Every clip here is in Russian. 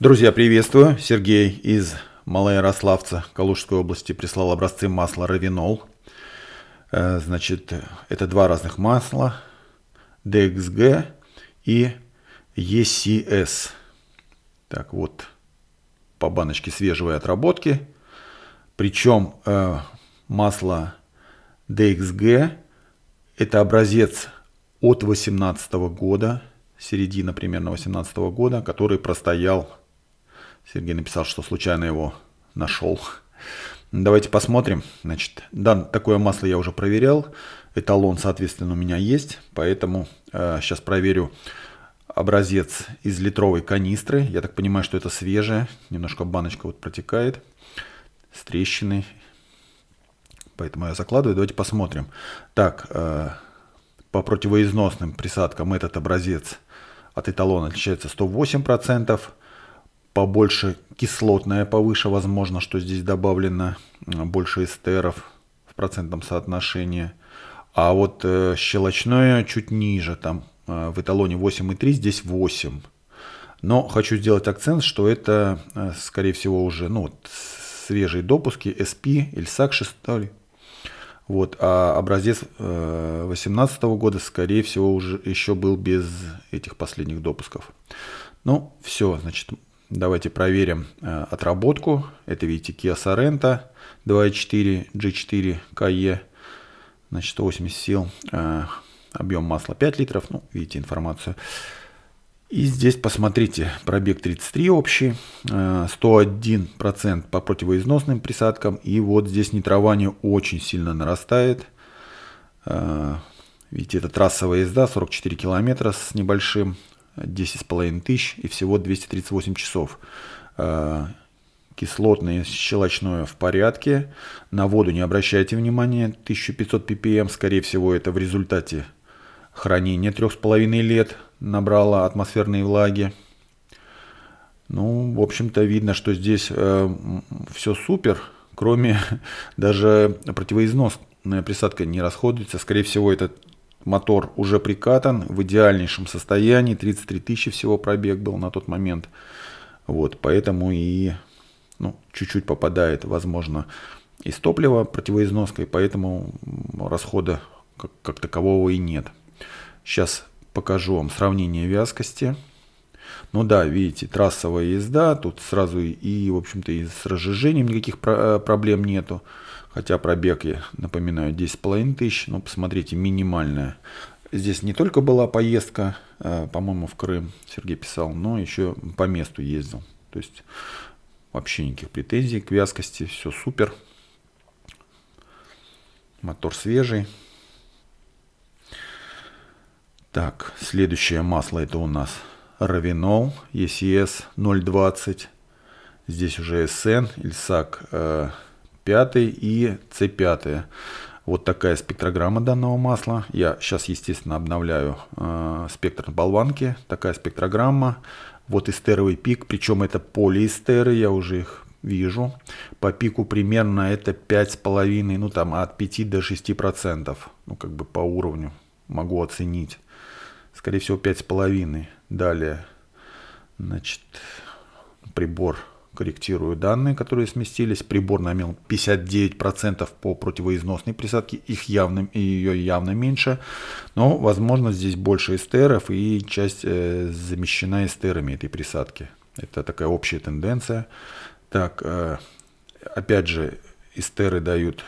Друзья, приветствую. Сергей из Малоярославца Калужской области прислал образцы масла Равинол. Э, значит, это два разных масла. DXG и ECS. Так вот, по баночке свежевой отработки. Причем э, масло DXG это образец от 18 года, середина примерно 18 года, который простоял Сергей написал, что случайно его нашел. Давайте посмотрим. Значит, да, такое масло я уже проверял. Эталон, соответственно, у меня есть. Поэтому э, сейчас проверю образец из литровой канистры. Я так понимаю, что это свежее. Немножко баночка вот протекает с трещиной. Поэтому я закладываю. Давайте посмотрим. Так, э, по противоизносным присадкам этот образец от эталона отличается 108% побольше кислотная повыше, возможно, что здесь добавлено больше эстеров в процентном соотношении. А вот э, щелочное чуть ниже, там э, в эталоне 8,3, здесь 8. Но хочу сделать акцент, что это, э, скорее всего, уже ну, свежие допуски SP, Эльсак 6. Вот, а образец 2018 э, года, скорее всего, уже еще был без этих последних допусков. Ну, все, значит, Давайте проверим э, отработку. Это, видите, Kia Sorento 2.4 G4 KE, значит, 180 сил, э, объем масла 5 литров, ну, видите информацию. И здесь посмотрите, пробег 33 общий, 101% э, по противоизносным присадкам. И вот здесь нитрование очень сильно нарастает. Э, видите, это трассовая езда, 44 километра с небольшим. 10,5 тысяч и всего 238 часов. Э, кислотное щелочное в порядке. На воду не обращайте внимания. 1500 ppm, скорее всего, это в результате хранения 3,5 лет набрала атмосферные влаги. Ну, в общем-то, видно, что здесь э, все супер, кроме даже противоизнос присадка не расходуется. Скорее всего, это Мотор уже прикатан, в идеальнейшем состоянии, 33 тысячи всего пробег был на тот момент. Вот, поэтому и ну, чуть-чуть попадает, возможно, из топлива противоизноска, и поэтому расхода как, как такового и нет. Сейчас покажу вам сравнение вязкости. Ну да, видите, трассовая езда, тут сразу и, в общем-то, и с разжижением никаких э, проблем нету. Хотя пробег, я напоминаю, 10,5 тысяч, но ну, посмотрите, минимальная. Здесь не только была поездка, э, по-моему, в Крым, Сергей писал, но еще по месту ездил. То есть вообще никаких претензий к вязкости, все супер. Мотор свежий. Так, следующее масло это у нас Равинол, ECS 020. Здесь уже SN, Ильсак 5 э, и C5. Вот такая спектрограмма данного масла. Я сейчас, естественно, обновляю э, спектр болванки. Такая спектрограмма. Вот эстеровый пик, причем это полиэстеры, я уже их вижу. По пику примерно это 5,5, ну там от 5 до 6%. Ну как бы по уровню могу оценить. Скорее всего 5,5. Далее, значит, прибор корректирую данные, которые сместились. Прибор намел 59% по противоизносной присадке, их явно, ее явно меньше, но, возможно, здесь больше эстеров и часть э, замещена эстерами этой присадки. Это такая общая тенденция. Так, э, опять же, эстеры дают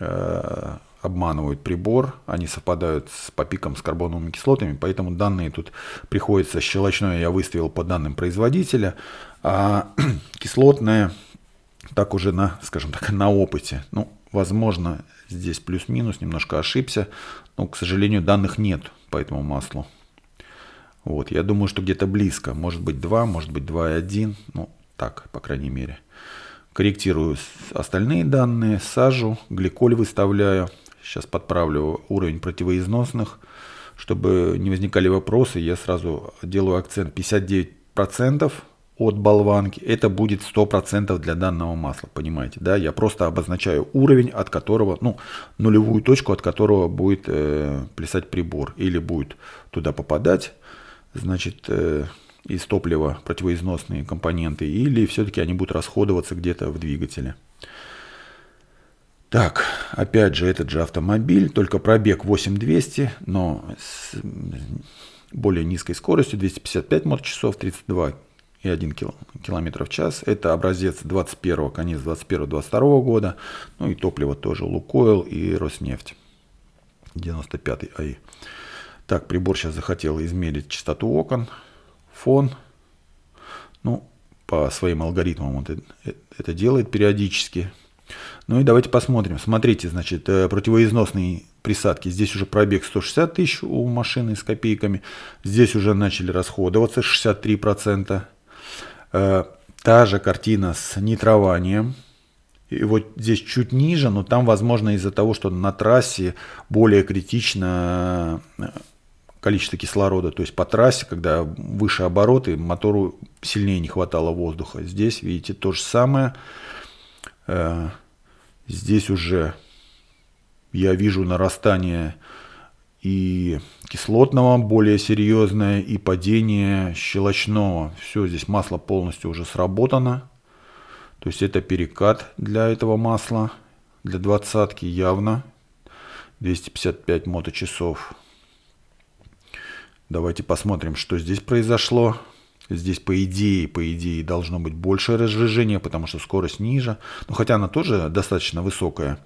э, обманывают прибор, они совпадают с, по пикам с карбоновыми кислотами, поэтому данные тут приходится щелочное я выставил по данным производителя, а кислотное так уже на, скажем так, на опыте. Ну, возможно, здесь плюс-минус, немножко ошибся, но, к сожалению, данных нет по этому маслу. Вот, я думаю, что где-то близко, может быть 2, может быть 2,1, ну, так, по крайней мере. Корректирую остальные данные, сажу, гликоль выставляю, Сейчас подправлю уровень противоизносных. Чтобы не возникали вопросы, я сразу делаю акцент 59% от болванки. Это будет 100% для данного масла, понимаете, да? Я просто обозначаю уровень, от которого, ну, нулевую точку, от которого будет э, плясать прибор. Или будет туда попадать, значит... Э, из топлива противоизносные компоненты, или все-таки они будут расходоваться где-то в двигателе. Так, опять же, этот же автомобиль, только пробег 8200, но с более низкой скоростью, 255 моточасов, 32 и 1 км в час. Это образец 21 конец 21-22 года. Ну и топливо тоже Лукойл и Роснефть. 95 АИ. Так, прибор сейчас захотел измерить частоту окон, фон. Ну, по своим алгоритмам он это э, делает периодически. Ну и давайте посмотрим. Смотрите, значит, э, противоизносные присадки. Здесь уже пробег 160 тысяч у машины с копейками. Здесь уже начали расходоваться 63%. Э, та же картина с нитрованием. И вот здесь чуть ниже, но там, возможно, из-за того, что на трассе более критично э, количество кислорода. То есть по трассе, когда выше обороты, мотору сильнее не хватало воздуха. Здесь, видите, то же самое. Э, здесь уже я вижу нарастание и кислотного более серьезное, и падение щелочного. Все, здесь масло полностью уже сработано. То есть это перекат для этого масла, для двадцатки явно. 255 моточасов. Давайте посмотрим, что здесь произошло. Здесь, по идее, по идее, должно быть большее разжижения, потому что скорость ниже. Но ну, хотя она тоже достаточно высокая.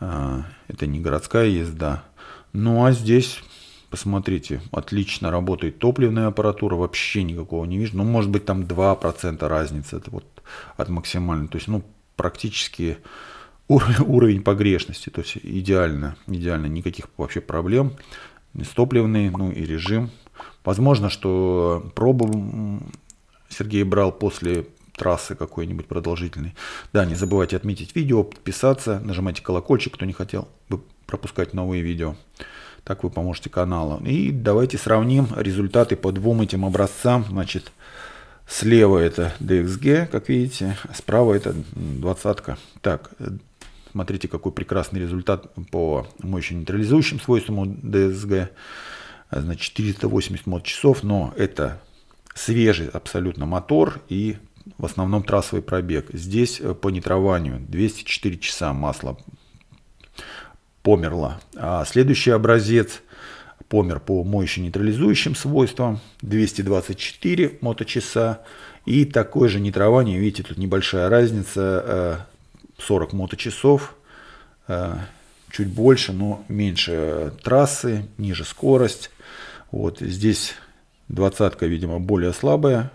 А, это не городская езда. Ну а здесь, посмотрите, отлично работает топливная аппаратура, вообще никакого не вижу. Ну, может быть, там 2% разница это вот от максимальной. То есть, ну, практически уровень погрешности. То есть идеально, идеально, никаких вообще проблем. Стопливный, ну и режим Возможно, что пробу Сергей брал после трассы какой-нибудь продолжительной. Да, не забывайте отметить видео, подписаться, нажимайте колокольчик, кто не хотел бы пропускать новые видео. Так вы поможете каналу. И давайте сравним результаты по двум этим образцам. Значит, слева это DXG, как видите, а справа это двадцатка. Так, смотрите, какой прекрасный результат по мощно нейтрализующим свойствам DSG. А, значит, 480 моточасов, но это свежий абсолютно мотор и в основном трассовый пробег. Здесь э, по нитрованию 204 часа масло померло. А следующий образец помер по моюще-нейтрализующим свойствам 224 моточаса. И такое же нитрование, видите, тут небольшая разница, 40 э, моточасов, э, чуть больше, но меньше трассы, ниже скорость. Вот здесь двадцатка, видимо, более слабая,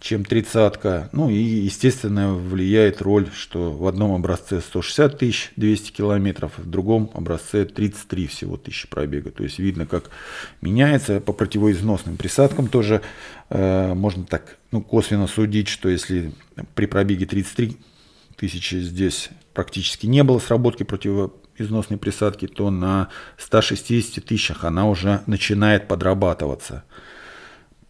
чем тридцатка. Ну и, естественно, влияет роль, что в одном образце 160 тысяч 200 километров, в другом образце 33 всего тысячи пробега. То есть видно, как меняется по противоизносным присадкам тоже. Э, можно так ну, косвенно судить, что если при пробеге 33 тысячи здесь практически не было сработки противо износной присадки, то на 160 тысячах она уже начинает подрабатываться.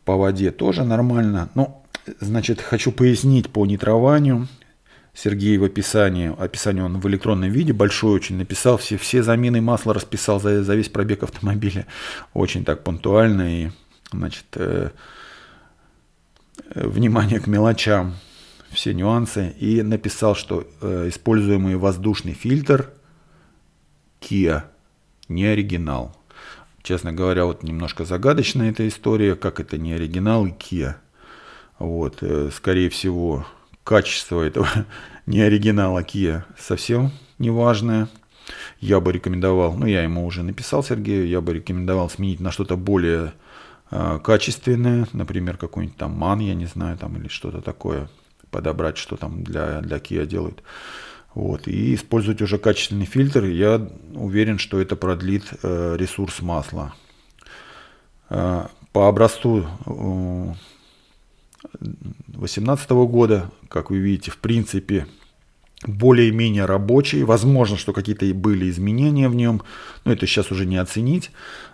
По воде тоже нормально. Но, ну, значит, хочу пояснить по нитрованию. Сергей в описании, описание он в электронном виде, большой очень, написал все, все замены масла, расписал за, за весь пробег автомобиля. Очень так пунктуально и, значит, э, э внимание к мелочам, все нюансы. И написал, что э, используемый воздушный фильтр – Kia, не оригинал. Честно говоря, вот немножко загадочная эта история, как это не оригинал и Kia. Вот, э, скорее всего, качество этого не оригинала Kia совсем неважное. Я бы рекомендовал, ну я ему уже написал Сергею, я бы рекомендовал сменить на что-то более э, качественное, например, какой-нибудь там ман, я не знаю, там или что-то такое, подобрать, что там для, для Kia делают. Вот, и использовать уже качественный фильтр, я уверен, что это продлит э, ресурс масла. Э, по образцу 2018 э, года, как вы видите, в принципе, более-менее рабочий. Возможно, что какие-то и были изменения в нем, но это сейчас уже не оценить.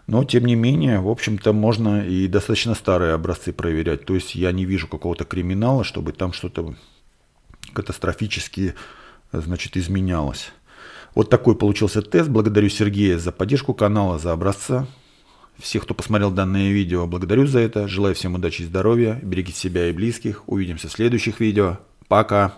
Но, тем не менее, в общем-то, можно и достаточно старые образцы проверять. То есть я не вижу какого-то криминала, чтобы там что-то катастрофически значит, изменялось. Вот такой получился тест. Благодарю Сергея за поддержку канала, за образца. Всех, кто посмотрел данное видео, благодарю за это. Желаю всем удачи и здоровья. Берегите себя и близких. Увидимся в следующих видео. Пока!